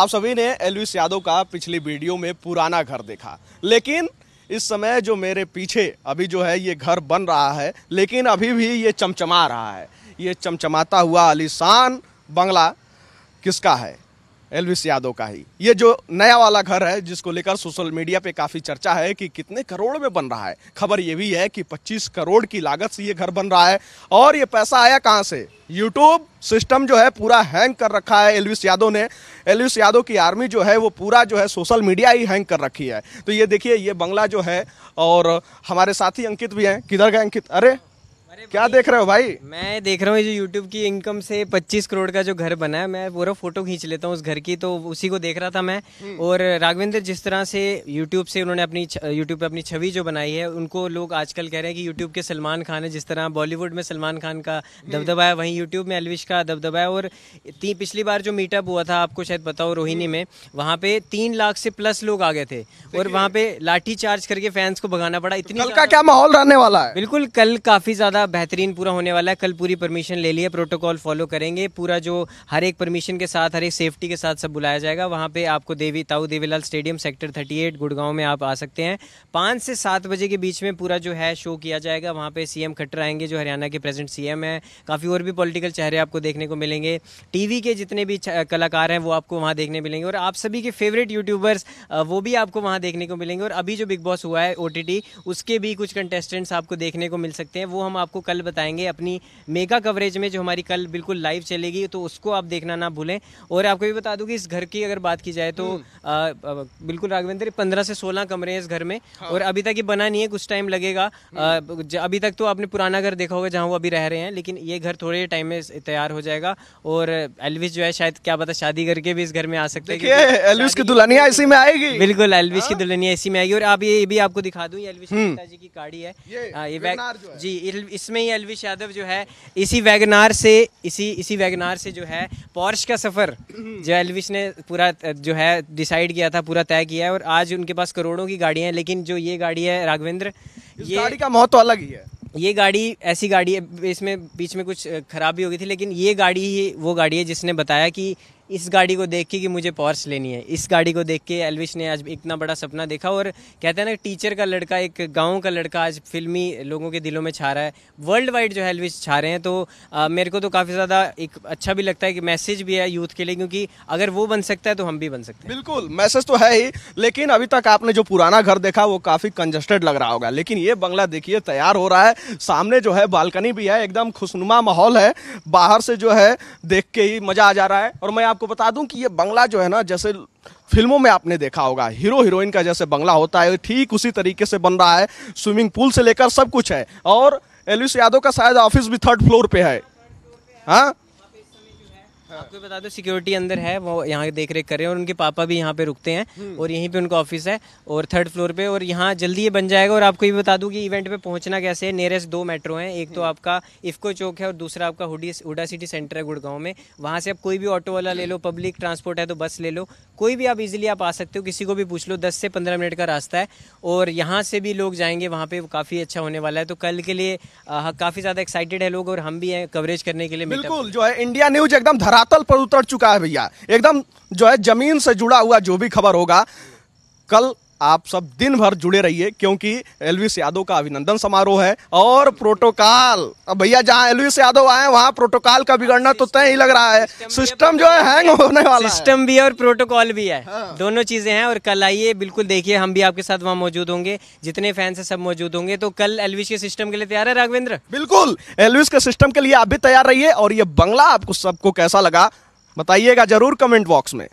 आप सभी ने एलविस यादव का पिछली वीडियो में पुराना घर देखा लेकिन इस समय जो मेरे पीछे अभी जो है ये घर बन रहा है लेकिन अभी भी ये चमचमा रहा है ये चमचमाता हुआ आलिशान बंगला किसका है एलविस यादव का ही ये जो नया वाला घर है जिसको लेकर सोशल मीडिया पे काफ़ी चर्चा है कि कितने करोड़ में बन रहा है खबर ये भी है कि 25 करोड़ की लागत से ये घर बन रहा है और ये पैसा आया कहाँ से यूट्यूब सिस्टम जो है पूरा हैंग कर रखा है एलविस यादव ने एलविस यादव की आर्मी जो है वो पूरा जो है सोशल मीडिया ही हैंग कर रखी है तो ये देखिए ये बंगला जो है और हमारे साथी अंकित भी हैं किधर गए अंकित अरे क्या देख रहे हो भाई मैं देख रहा हूँ जो YouTube की इनकम से 25 करोड़ का जो घर बना है मैं पूरा फोटो खींच लेता हूँ उस घर की तो उसी को देख रहा था मैं हम्म। और राघवेंद्र जिस तरह से YouTube से उन्होंने अपनी YouTube पे अपनी छवि जो बनाई है उनको लोग आजकल कह रहे हैं कि YouTube के सलमान खान है जिस तरह बॉलीवुड में सलमान खान का हम्म। दबदबा है वहीं यूट्यूब में अलविश का दबदबा है और ती, पिछली बार जो मीटअप हुआ था आपको शायद पता हो रोहिणी हम्म। में वहाँ पे तीन लाख से प्लस लोग आ गए थे और वहाँ पे लाठी चार्ज करके फैंस को भगाना पड़ा इतनी क्या माहौल रहने वाला है बिल्कुल कल काफी ज्यादा पूरा बेहतरीन पूरा होने वाला है कल पूरी परमिशन ले ली है प्रोटोकॉल फॉलो करेंगे पूरा जो हर एक परमिशन के साथ हर एक सेफ्टी के साथ सब बुलाया जाएगा वहाँ पे आपको देवी ताऊ देवीलाल स्टेडियम सेक्टर 38 गुड़गांव में आप आ सकते हैं पाँच से सात बजे के बीच में पूरा जो है शो किया जाएगा वहाँ पर सीएम खट्टर आएंगे जो हरियाणा के प्रेजेंट सीएम हैं काफ़ी और भी पॉलिटिकल चेहरे आपको देखने को मिलेंगे टीवी के जितने भी कलाकार हैं वो आपको वहाँ देखने मिलेंगे और आप सभी के फेवरेट यूट्यूबर्स वो भी आपको वहाँ देखने को मिलेंगे और अभी जो बिग बॉस हुआ है ओ उसके भी कुछ कंटेस्टेंट्स आपको देखने को मिल सकते हैं वो हम आपको आपको कल बताएंगे अपनी मेगा कवरेज में जो हमारी कल बिल्कुल लाइव चलेगी तो उसको आप देखना ना भूलें और आपको भी बता दूं कि इस घर की अगर बात की जाए तो हम्म। आ, बिल्कुल राघवेंद्र पंद्रह से सोलह कमरे हैं इस घर में हाँ। और अभी तक ये बना नहीं है कुछ टाइम लगेगा आ, हम्म। अभी तक तो आपने पुराना घर देखा होगा जहाँ वो अभी रह रहे हैं लेकिन ये घर थोड़े टाइम में तैयार हो जाएगा और एलविस जो है शायद क्या पता शादी करके भी इस घर में आ सकते हैं की दुल्हनिया इसी में आएगी बिल्कुल एलविस की हाँ। दुल्हनिया इसी में आएगी और आप ये भी आपको दिखा दूँ एलविस हम्म। की गाड़ी है ये जी इसमें ही अलविश यादव जो है इसी वैगनार से इसी इसी वैगनार से जो है पॉर्श का सफ़र जो एलविश ने पूरा जो है डिसाइड किया था पूरा तय किया है और आज उनके पास करोड़ों की गाड़ियाँ हैं लेकिन जो ये गाड़ी है राघवेंद्र ये गाड़ी का महत्व अलग ही है ये गाड़ी ऐसी गाड़ी है इसमें बीच में कुछ खराबी हो गई थी लेकिन ये गाड़ी ही वो गाड़ी है जिसने बताया कि इस गाड़ी को देख के कि मुझे पॉर्स लेनी है इस गाड़ी को देख के एलविश ने आज इतना बड़ा सपना देखा और कहते हैं ना टीचर का लड़का एक गांव का लड़का आज फिल्मी लोगों के दिलों में छा रहा है वर्ल्ड वाइड जो है एलविश छा रहे हैं तो आ, मेरे को तो काफ़ी ज़्यादा एक अच्छा भी लगता है कि मैसेज भी है यूथ के लिए क्योंकि अगर वो बन सकता है तो हम भी बन सकते हैं बिल्कुल मैसेज तो है ही लेकिन अभी तक आपने जो पुराना घर देखा वो काफ़ी कंजस्टेड लग रहा होगा लेकिन ये बंगला देखिए तैयार हो रहा है सामने जो है बालकनी भी है एकदम खुशनुमा माहौल है बाहर से जो है देख के ही मज़ा आ जा रहा है और मैं आपको बता दूं कि ये बंगला जो है ना जैसे फिल्मों में आपने देखा होगा हीरो हीरोइन का जैसे बंगला होता है ठीक उसी तरीके से बन रहा है स्विमिंग पूल से लेकर सब कुछ है और एलविस यादव का शायद ऑफिस भी थर्ड फ्लोर पे है हाँ आपको बता दो सिक्योरिटी अंदर है वो यहाँ देख रेख करें और उनके पापा भी यहाँ पे रुकते हैं हम्म। और यहीं पे उनका ऑफिस है और थर्ड फ्लोर पे और यहाँ जल्दी ये बन जाएगा और आपको ये बता दूँ कि इवेंट पे पहुँचना कैसे है नियरेस्ट दो मेट्रो हैं एक तो हम्म। आपका इफको चौक है और दूसरा आपका हुडी हुडा सिटी सेंटर है गुड़गांव में वहाँ से आप कोई भी ऑटो वाला ले लो पब्लिक ट्रांसपोर्ट है तो बस ले लो कोई भी आप इजिली आप आ सकते हो किसी को भी पूछ लो दस से पंद्रह मिनट का रास्ता है और यहाँ से भी लोग जाएंगे वहाँ पे काफ़ी अच्छा होने वाला है तो कल के लिए काफ़ी ज़्यादा एक्साइटेड है लोग और हम भी हैं कवरेज करने के लिए बिल्कुल जो है इंडिया न्यूज एकदम धरा धरातल पर उतर चुका है भैया एकदम जो है जमीन से जुड़ा हुआ जो भी खबर होगा कल आप सब दिन भर जुड़े रहिए क्योंकि एलविस यादव का अभिनंदन समारोह है और प्रोटोकॉल अब भैया जहाँ एलविस यादव आए वहाँ प्रोटोकॉल का बिगड़ना तो तय ही लग रहा है सिस्टम जो है हैंग होने वाला सिस्टम भी है और प्रोटोकॉल भी है हाँ। दोनों चीजें हैं और कल आइए बिल्कुल देखिए हम भी आपके साथ वहाँ मौजूद होंगे जितने फैंस है सब मौजूद होंगे तो कल एलविस के सिस्टम के लिए तैयार है राघवेंद्र बिल्कुल एलविस के सिस्टम के लिए आप भी तैयार रहिए और ये बंगला आपको सबको कैसा लगा बताइएगा जरूर कमेंट बॉक्स में